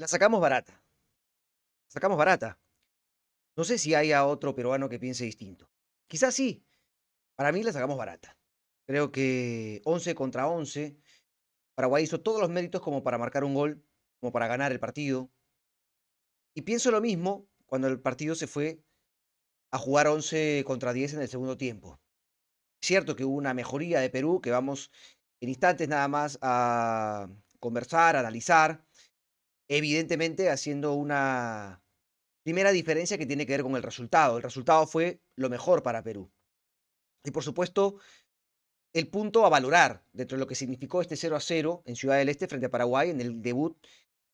la sacamos barata. La sacamos barata. No sé si haya otro peruano que piense distinto. Quizás sí. Para mí la sacamos barata. Creo que 11 contra 11, Paraguay hizo todos los méritos como para marcar un gol, como para ganar el partido. Y pienso lo mismo cuando el partido se fue a jugar 11 contra 10 en el segundo tiempo. Es cierto que hubo una mejoría de Perú que vamos en instantes nada más a conversar, analizar evidentemente haciendo una primera diferencia que tiene que ver con el resultado. El resultado fue lo mejor para Perú. Y por supuesto, el punto a valorar dentro de lo que significó este 0 a 0 en Ciudad del Este frente a Paraguay en el debut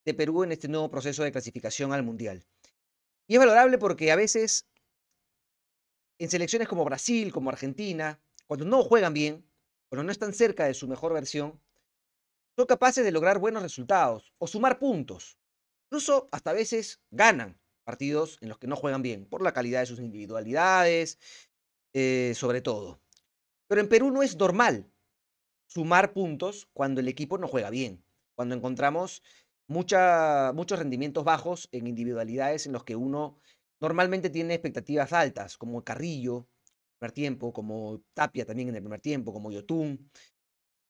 de Perú en este nuevo proceso de clasificación al Mundial. Y es valorable porque a veces en selecciones como Brasil, como Argentina, cuando no juegan bien, cuando no están cerca de su mejor versión, son capaces de lograr buenos resultados o sumar puntos. Incluso hasta a veces ganan partidos en los que no juegan bien, por la calidad de sus individualidades, eh, sobre todo. Pero en Perú no es normal sumar puntos cuando el equipo no juega bien, cuando encontramos muchos rendimientos bajos en individualidades en los que uno normalmente tiene expectativas altas, como Carrillo en el primer tiempo, como Tapia también en el primer tiempo, como Yotun,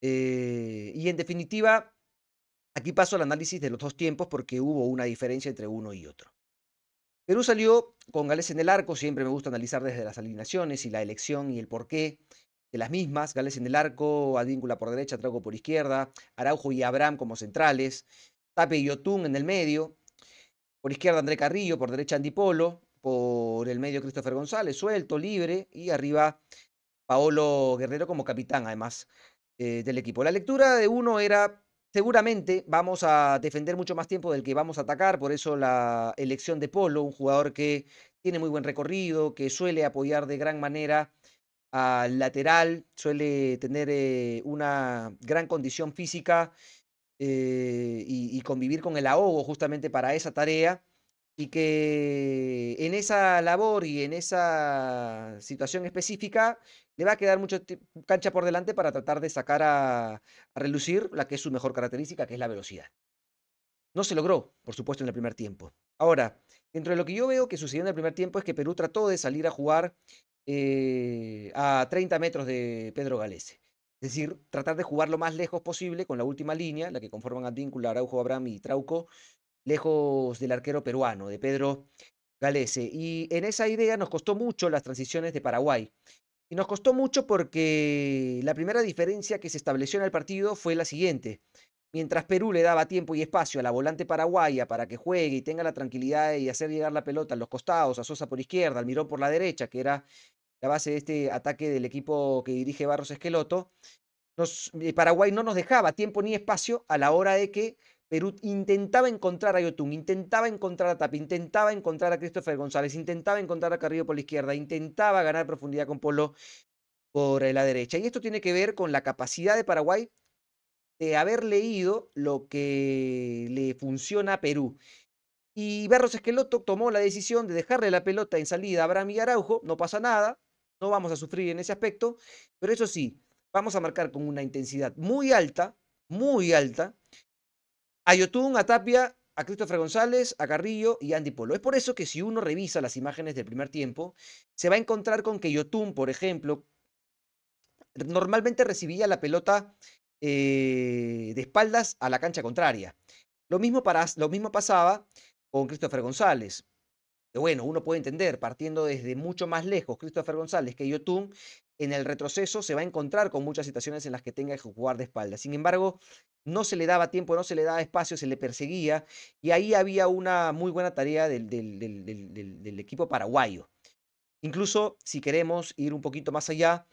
eh, y en definitiva, aquí paso al análisis de los dos tiempos porque hubo una diferencia entre uno y otro. Perú salió con Gales en el arco, siempre me gusta analizar desde las alineaciones y la elección y el porqué de las mismas. Gales en el arco, Adíncula por derecha, Trago por izquierda, Araujo y Abraham como centrales, Tape y Otún en el medio, por izquierda André Carrillo, por derecha Andy por el medio Christopher González, suelto, libre, y arriba Paolo Guerrero como capitán, además eh, del equipo. La lectura de uno era, seguramente vamos a defender mucho más tiempo del que vamos a atacar, por eso la elección de Polo, un jugador que tiene muy buen recorrido, que suele apoyar de gran manera al lateral, suele tener eh, una gran condición física eh, y, y, convivir con el ahogo justamente para esa tarea. Y que en esa labor y en esa situación específica le va a quedar mucha cancha por delante para tratar de sacar a, relucir la que es su mejor característica, que es la velocidad. No se logró, por supuesto, en el primer tiempo. Ahora, dentro de lo que yo veo que sucedió en el primer tiempo es que Perú trató de salir a jugar eh, a 30 metros de Pedro Galese. Es decir, tratar de jugar lo más lejos posible con la última línea, la que conforman Advíncula, Araujo, Abraham y Trauco, lejos del arquero peruano, de Pedro Galese. Y en esa idea nos costó mucho las transiciones de Paraguay. Y nos costó mucho porque la primera diferencia que se estableció en el partido fue la siguiente. Mientras Perú le daba tiempo y espacio a la volante paraguaya para que juegue y tenga la tranquilidad y hacer llegar la pelota a los costados, a Sosa por izquierda, al Mirón por la derecha, que era la base de este ataque del equipo que dirige Barros Esqueloto, eh, Paraguay no nos dejaba tiempo ni espacio a la hora de que Perú intentaba encontrar a Yotun, intentaba encontrar a Tapi, intentaba encontrar a Christopher González, intentaba encontrar a Carrillo por la izquierda, intentaba ganar profundidad con Polo por la derecha. Y esto tiene que ver con la capacidad de Paraguay de haber leído lo que le funciona a Perú. Y Berros Esqueloto tomó la decisión de dejarle la pelota en salida a Abraham Araujo, no pasa nada, no vamos a sufrir en ese aspecto, pero eso sí, vamos a marcar con una intensidad muy alta, muy alta, a Yotun, a Tapia, a Christopher González, a Carrillo y a Andy Polo. Es por eso que si uno revisa las imágenes del primer tiempo, se va a encontrar con que Yotun, por ejemplo, normalmente recibía la pelota eh, de espaldas a la cancha contraria. Lo mismo, para, lo mismo pasaba con Christopher González. Bueno, uno puede entender, partiendo desde mucho más lejos, Christopher González que Yotun, en el retroceso se va a encontrar con muchas situaciones en las que tenga que jugar de espalda. Sin embargo, no se le daba tiempo, no se le daba espacio, se le perseguía y ahí había una muy buena tarea del, del, del equipo paraguayo. Incluso si queremos ir un poquito más allá,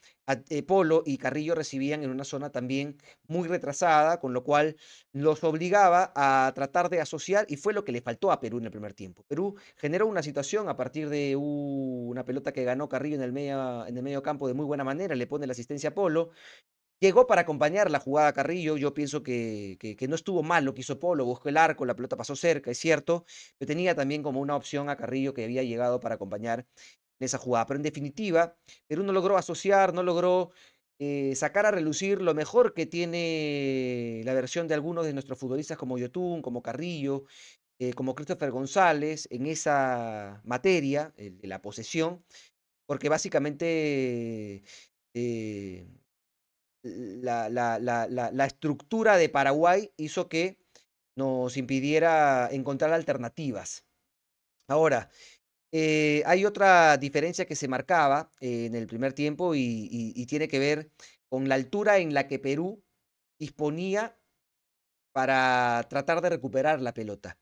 eh, Polo y Carrillo recibían en una zona también muy retrasada, con lo cual los obligaba a tratar de asociar y fue lo que le faltó a Perú en el primer tiempo. Perú generó una situación a partir de una pelota que ganó Carrillo en el medio, en el campo de muy buena manera, le pone la asistencia a Polo. Llegó para acompañar la jugada a Carrillo. Yo pienso que, que, no estuvo mal lo que hizo Polo. Buscó el arco, la pelota pasó cerca, es cierto. Pero tenía también como una opción a Carrillo que había llegado para acompañar esa jugada. Pero en definitiva, Perú no logró asociar, no logró eh, sacar a relucir lo mejor que tiene la versión de algunos de nuestros futbolistas como Yotun, como Carrillo, eh, como Christopher González en esa materia de la posesión, porque básicamente eh, la estructura de Paraguay hizo que nos impidiera encontrar alternativas. Ahora, eh, hay otra diferencia que se marcaba en el primer tiempo y, tiene que ver con la altura en la que Perú disponía para tratar de recuperar la pelota.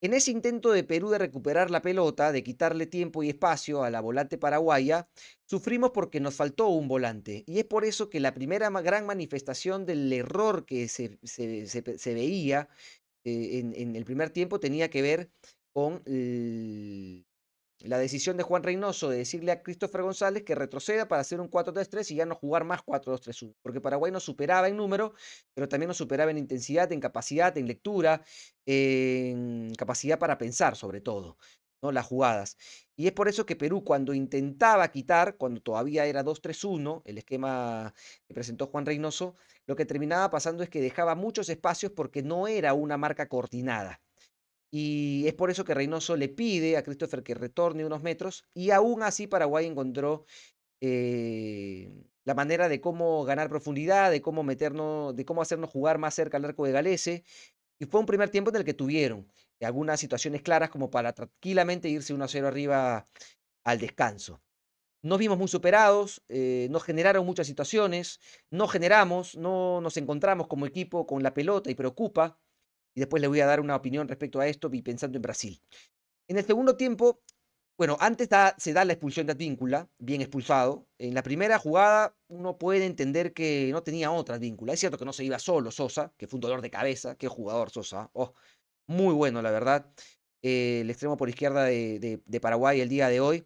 En ese intento de Perú de recuperar la pelota, de quitarle tiempo y espacio a la volante paraguaya, sufrimos porque nos faltó un volante. Y es por eso que la primera gran manifestación del error que se, veía eh, en, en el primer tiempo tenía que ver con la decisión de Juan Reynoso de decirle a Christopher González que retroceda para hacer un 4-3-3 y ya no jugar más 4-2-3-1, porque Paraguay nos superaba en número, pero también nos superaba en intensidad, en capacidad, en lectura, en capacidad para pensar sobre todo, ¿no? las jugadas. Y es por eso que Perú cuando intentaba quitar, cuando todavía era 2-3-1, el esquema que presentó Juan Reynoso, lo que terminaba pasando es que dejaba muchos espacios porque no era una marca coordinada. Y es por eso que Reynoso le pide a Christopher que retorne unos metros. Y aún así Paraguay encontró eh, la manera de cómo ganar profundidad, de cómo meternos, de cómo hacernos jugar más cerca al arco de Galese. Y fue un primer tiempo en el que tuvieron algunas situaciones claras como para tranquilamente irse 1-0 arriba al descanso. Nos vimos muy superados, eh, nos generaron muchas situaciones, no generamos, no nos encontramos como equipo con la pelota y preocupa y después le voy a dar una opinión respecto a esto pensando en Brasil. En el segundo tiempo, bueno, antes se da la expulsión de Advíncula, bien expulsado. En la primera jugada uno puede entender que no tenía otra Advíncula. Es cierto que no se iba solo Sosa, que fue un dolor de cabeza. Qué jugador Sosa. ¿ah? Oh, muy bueno, la verdad. Eh, el extremo por izquierda de, de Paraguay el día de hoy.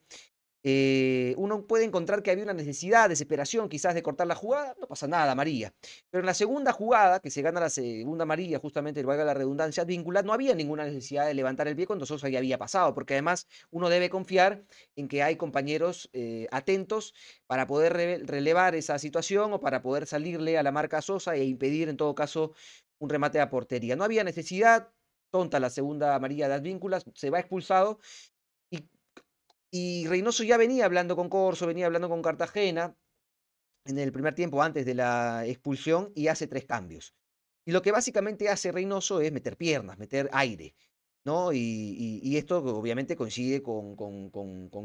Eh, uno puede encontrar que había una necesidad, desesperación quizás de cortar la jugada, no pasa nada, María. Pero en la segunda jugada, que se gana la segunda María, justamente, valga la redundancia, vincular, no había ninguna necesidad de levantar el pie cuando Sosa ya había pasado, porque además uno debe confiar en que hay compañeros eh, atentos para poder relevar esa situación o para poder salirle a la marca Sosa e impedir en todo caso un remate a portería. No había necesidad, tonta la segunda amarilla de las se va expulsado y Reynoso ya venía hablando con Corso, venía hablando con Cartagena en el primer tiempo antes de la expulsión y hace tres cambios. Y lo que básicamente hace Reynoso es meter piernas, meter aire. ¿no? Y, esto obviamente coincide con,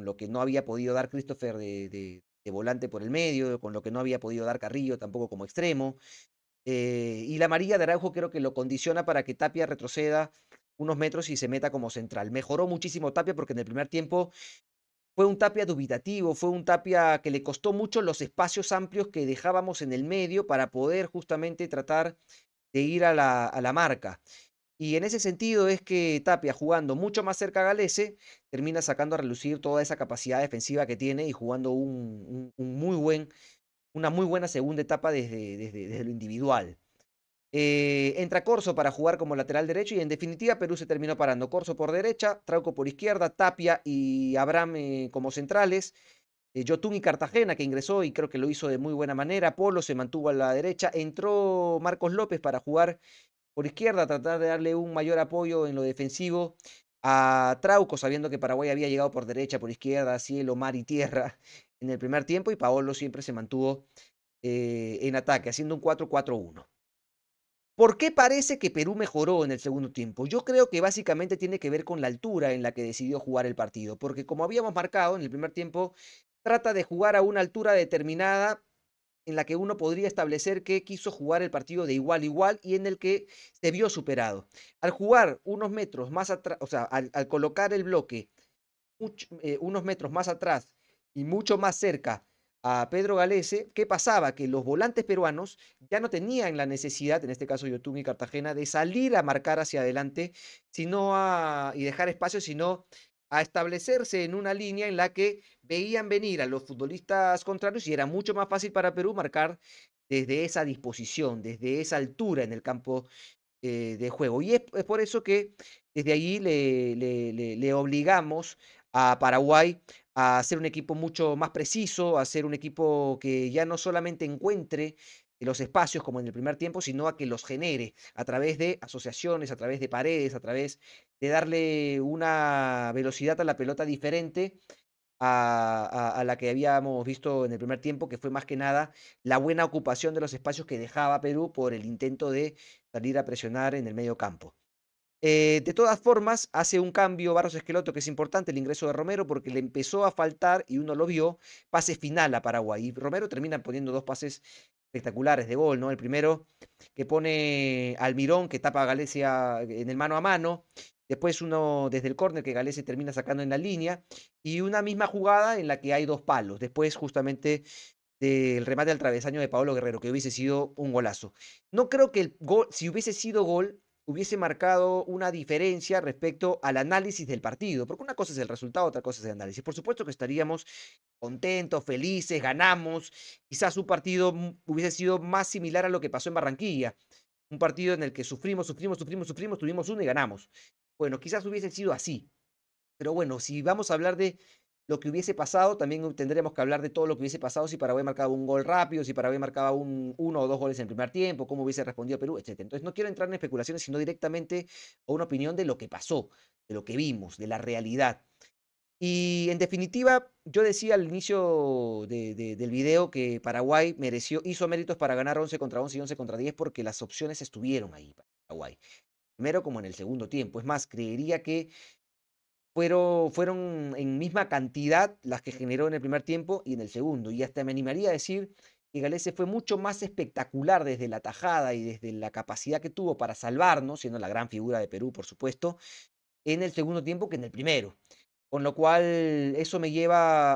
lo que no había podido dar Christopher de, volante por el medio, con lo que no había podido dar Carrillo tampoco como extremo. Eh, y la amarilla de Araujo creo que lo condiciona para que Tapia retroceda unos metros y se meta como central. Mejoró muchísimo Tapia porque en el primer tiempo fue un tapia dubitativo, fue un tapia que le costó mucho los espacios amplios que dejábamos en el medio para poder justamente tratar de ir a la, marca. Y en ese sentido es que Tapia, jugando mucho más cerca a Galese, termina sacando a relucir toda esa capacidad defensiva que tiene y jugando muy buen, una muy buena segunda etapa desde lo individual. Eh, entra Corso para jugar como lateral derecho y en definitiva Perú se terminó parando. Corso por derecha, Trauco por izquierda, Tapia y Abraham eh, como centrales. Eh, y Cartagena que ingresó y creo que lo hizo de muy buena manera. Polo se mantuvo a la derecha. Entró Marcos López para jugar por izquierda, tratar de darle un mayor apoyo en lo defensivo a Trauco, sabiendo que Paraguay había llegado por derecha, por izquierda, cielo, mar y tierra en el primer tiempo y Paolo siempre se mantuvo eh, en ataque, haciendo un 4-4-1. ¿Por qué parece que Perú mejoró en el segundo tiempo? Yo creo que básicamente tiene que ver con la altura en la que decidió jugar el partido, porque como habíamos marcado en el primer tiempo, trata de jugar a una altura determinada en la que uno podría establecer que quiso jugar el partido de igual a igual y en el que se vio superado. Al jugar unos metros más atrás, o sea, al, colocar el bloque eh, unos metros más atrás y mucho más cerca a Pedro Galese, ¿qué pasaba? Que los volantes peruanos ya no tenían la necesidad, en este caso Yotun y Cartagena, de salir a marcar hacia adelante sino a, y dejar espacio, sino a establecerse en una línea en la que veían venir a los futbolistas contrarios y era mucho más fácil para Perú marcar desde esa disposición, desde esa altura en el campo eh, de juego. Y es, por eso que desde allí le, le, le, le obligamos a Paraguay a ser un equipo mucho más preciso, a ser un equipo que ya no solamente encuentre los espacios como en el primer tiempo, sino a que los genere a través de asociaciones, a través de paredes, a través de darle una velocidad a la pelota diferente a, a, la que habíamos visto en el primer tiempo, que fue más que nada la buena ocupación de los espacios que dejaba Perú por el intento de salir a presionar en el medio campo. Eh, de todas formas, hace un cambio Barros Esqueloto que es importante el ingreso de Romero porque le empezó a faltar, y uno lo vio, pase final a Paraguay. Y Romero termina poniendo dos pases espectaculares de gol, ¿no? El primero que pone Almirón, que tapa a Galecia eh, en el mano a mano. Después uno desde el córner que Galese termina sacando en la línea. Y una misma jugada en la que hay dos palos. Después justamente del remate al travesaño de Paolo Guerrero, que hubiese sido un golazo. No creo que el gol, si hubiese sido gol, hubiese marcado una diferencia respecto al análisis del partido, porque una cosa es el resultado, otra cosa es el análisis. Por supuesto que estaríamos contentos, felices, ganamos. Quizás un partido hubiese sido más similar a lo que pasó en Barranquilla, un partido en el que sufrimos, sufrimos, sufrimos, sufrimos, tuvimos uno y ganamos. Bueno, quizás hubiese sido así. Pero bueno, si vamos a hablar de lo que hubiese pasado, también tendremos que hablar de todo lo que hubiese pasado si Paraguay marcaba un gol rápido, si Paraguay marcaba un, uno o dos goles en el primer tiempo, cómo hubiese respondido Perú, etc. Entonces no quiero entrar en especulaciones, sino directamente a una opinión de lo que pasó, de lo que vimos, de la realidad. Y en definitiva, yo decía al inicio del video que Paraguay mereció, hizo méritos para ganar 11 contra 11 y 11 contra 10 porque las opciones estuvieron ahí, Paraguay. Primero como en el segundo tiempo. Es más, creería que fueron, fueron en misma cantidad las que generó en el primer tiempo y en el segundo. Y hasta me animaría a decir que Galese fue mucho más espectacular desde la tajada y desde la capacidad que tuvo para salvarnos, siendo la gran figura de Perú, por supuesto, en el segundo tiempo que en el primero. Con lo cual, eso me lleva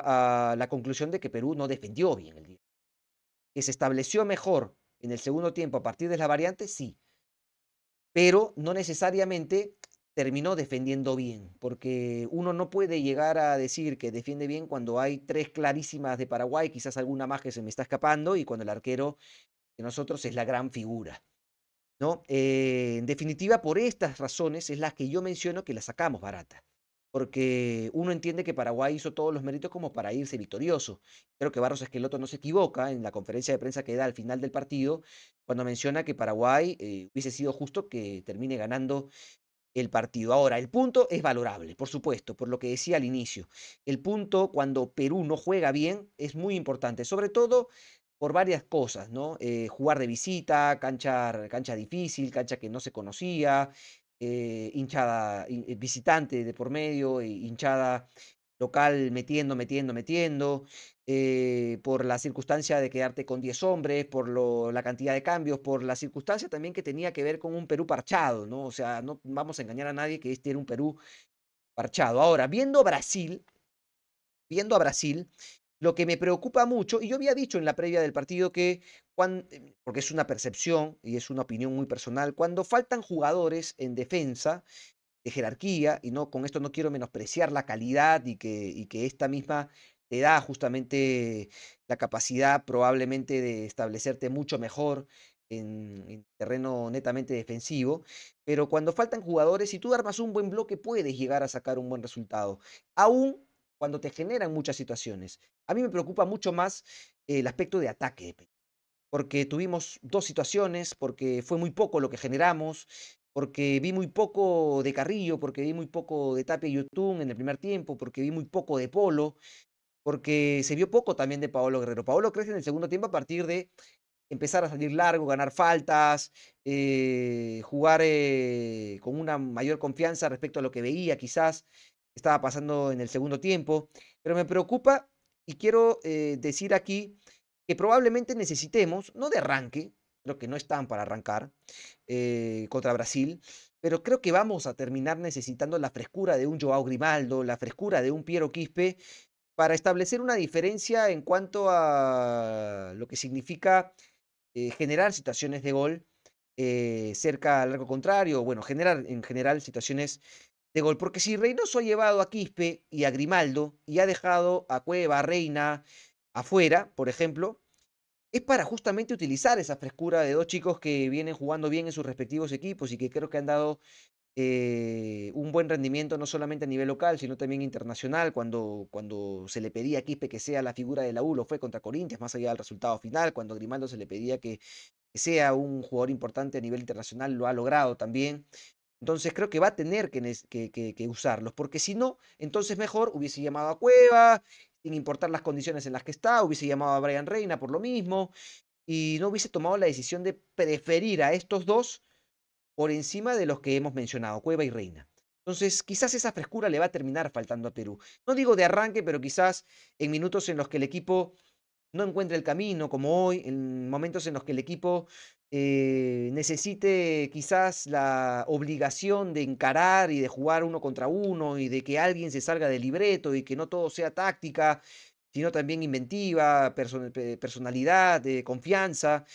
a la conclusión de que Perú no defendió bien el día. Que se estableció mejor en el segundo tiempo a partir de la variante? sí. Pero no necesariamente terminó defendiendo bien, porque uno no puede llegar a decir que defiende bien cuando hay tres clarísimas de Paraguay, quizás alguna más que se me está escapando, y cuando el arquero de nosotros es la gran figura. ¿no? Eh, en definitiva, por estas razones es las que yo menciono que la sacamos barata, porque uno entiende que Paraguay hizo todos los méritos como para irse victorioso. Creo que Barros Esqueloto no se equivoca en la conferencia de prensa que da al final del partido, cuando menciona que Paraguay eh, hubiese sido justo que termine ganando el partido. Ahora, el punto es valorable, por supuesto, por lo que decía al inicio. El punto cuando Perú no juega bien es muy importante, sobre todo por varias cosas, ¿no? Eh, jugar de visita, cancha, cancha difícil, cancha que no se conocía, eh, hinchada eh, visitante de por medio, hinchada local metiendo, metiendo, metiendo, eh, por la circunstancia de quedarte con 10 hombres, por la cantidad de cambios, por la circunstancia también que tenía que ver con un Perú parchado, ¿no? O sea, no vamos a engañar a nadie que este era un Perú parchado. Ahora, viendo Brasil, viendo a Brasil, lo que me preocupa mucho, y yo había dicho en la previa del partido que, cuando, em, porque es una percepción y es una opinión muy personal, cuando faltan jugadores en defensa, jerarquía, y no con esto no quiero menospreciar la calidad y que, que esta misma te da justamente la capacidad probablemente de establecerte mucho mejor en, terreno netamente defensivo, pero cuando faltan jugadores, si tú armas un buen bloque, puedes llegar a sacar un buen resultado, aún cuando te generan muchas situaciones. A mí me preocupa mucho más el aspecto de ataque, porque tuvimos dos situaciones, porque fue muy poco lo que generamos, porque vi muy poco de Carrillo, porque vi muy poco de Tapia Yotun en el primer tiempo, porque vi muy poco de Polo, porque se vio poco también de Paolo Guerrero. Paolo crece en el segundo tiempo a partir de empezar a salir largo, ganar faltas, eh, jugar eh, con una mayor confianza respecto a lo que veía quizás estaba pasando en el segundo tiempo. Pero me preocupa y quiero eh, decir aquí que probablemente necesitemos, no de arranque, que no están para arrancar eh, contra Brasil, pero creo que vamos a terminar necesitando la frescura de un Joao Grimaldo, la frescura de un Piero Quispe, para establecer una diferencia en cuanto a lo que significa eh, generar situaciones de gol eh, cerca al arco contrario, bueno, generar en general situaciones de gol, porque si Reynoso ha llevado a Quispe y a Grimaldo y ha dejado a Cueva, a Reina afuera, por ejemplo, es para justamente utilizar esa frescura de dos chicos que vienen jugando bien en sus respectivos equipos y que creo que han dado eh, un buen rendimiento no solamente a nivel local, sino también internacional, cuando, cuando se le pedía a Quispe que sea la figura de la U, fue contra Corinthians, más allá del resultado final, cuando Grimaldo se le pedía que, sea un jugador importante a nivel internacional, lo ha logrado también. Entonces creo que va a tener que, usarlos, porque si no, entonces mejor hubiese llamado a Cueva, sin importar las condiciones en las que está, hubiese llamado a Brian Reina por lo mismo, y no hubiese tomado la decisión de preferir a estos dos por encima de los que hemos mencionado, Cueva y Reina. Entonces, quizás esa frescura le va a terminar faltando a Perú. No digo de arranque, pero quizás en minutos en los que el equipo no encuentra el camino, como hoy, en momentos en los que el equipo eh, necesite quizás la obligación de encarar y de jugar uno contra uno y de que alguien se salga del libreto y que no todo sea táctica, sino también inventiva, personalidad, de eh, confianza.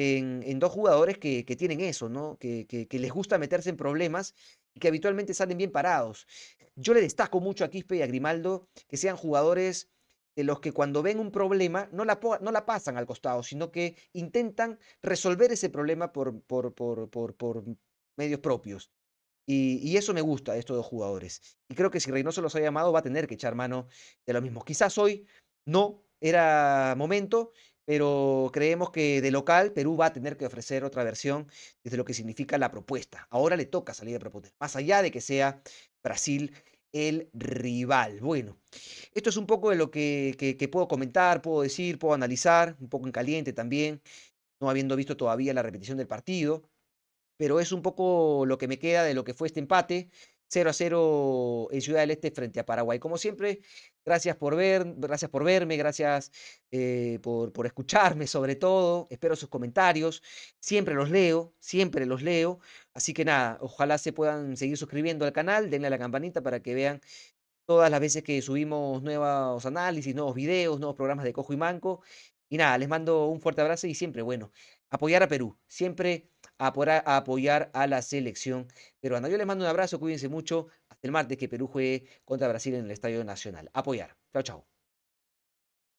En, dos jugadores que, tienen eso, ¿no? Que, que les gusta meterse en problemas y que habitualmente salen bien parados. Yo le destaco mucho a Quispe y a Grimaldo que sean jugadores de los que cuando ven un problema no la, no la pasan al costado, sino que intentan resolver ese problema por, por, medios propios. Y, eso me gusta de estos dos jugadores. Y creo que si Reynoso los ha llamado, va a tener que echar mano de lo mismo. Quizás hoy no era momento, pero creemos que de local Perú va a tener que ofrecer otra versión desde lo que significa la propuesta. Ahora le toca salir a proponer, más allá de que sea Brasil el rival. Bueno, esto es un poco de lo que, puedo comentar, puedo decir, puedo analizar, un poco en caliente también, no habiendo visto todavía la repetición del partido, pero es un poco lo que me queda de lo que fue este empate. 0 a 0 en Ciudad del Este frente a Paraguay. Como siempre, gracias por, ver, gracias por verme, gracias eh, por, por, escucharme sobre todo. Espero sus comentarios. Siempre los leo, siempre los leo. Así que nada, ojalá se puedan seguir suscribiendo al canal, denle a la campanita para que vean todas las veces que subimos nuevos análisis, nuevos videos, nuevos programas de Cojo y Manco. Y nada, les mando un fuerte abrazo y siempre, bueno, apoyar a Perú. Siempre apoyar a la selección peruana. Yo les mando un abrazo, cuídense mucho. Hasta el martes que Perú juegue contra Brasil en el Estadio Nacional. Apoyar. Chao, chao.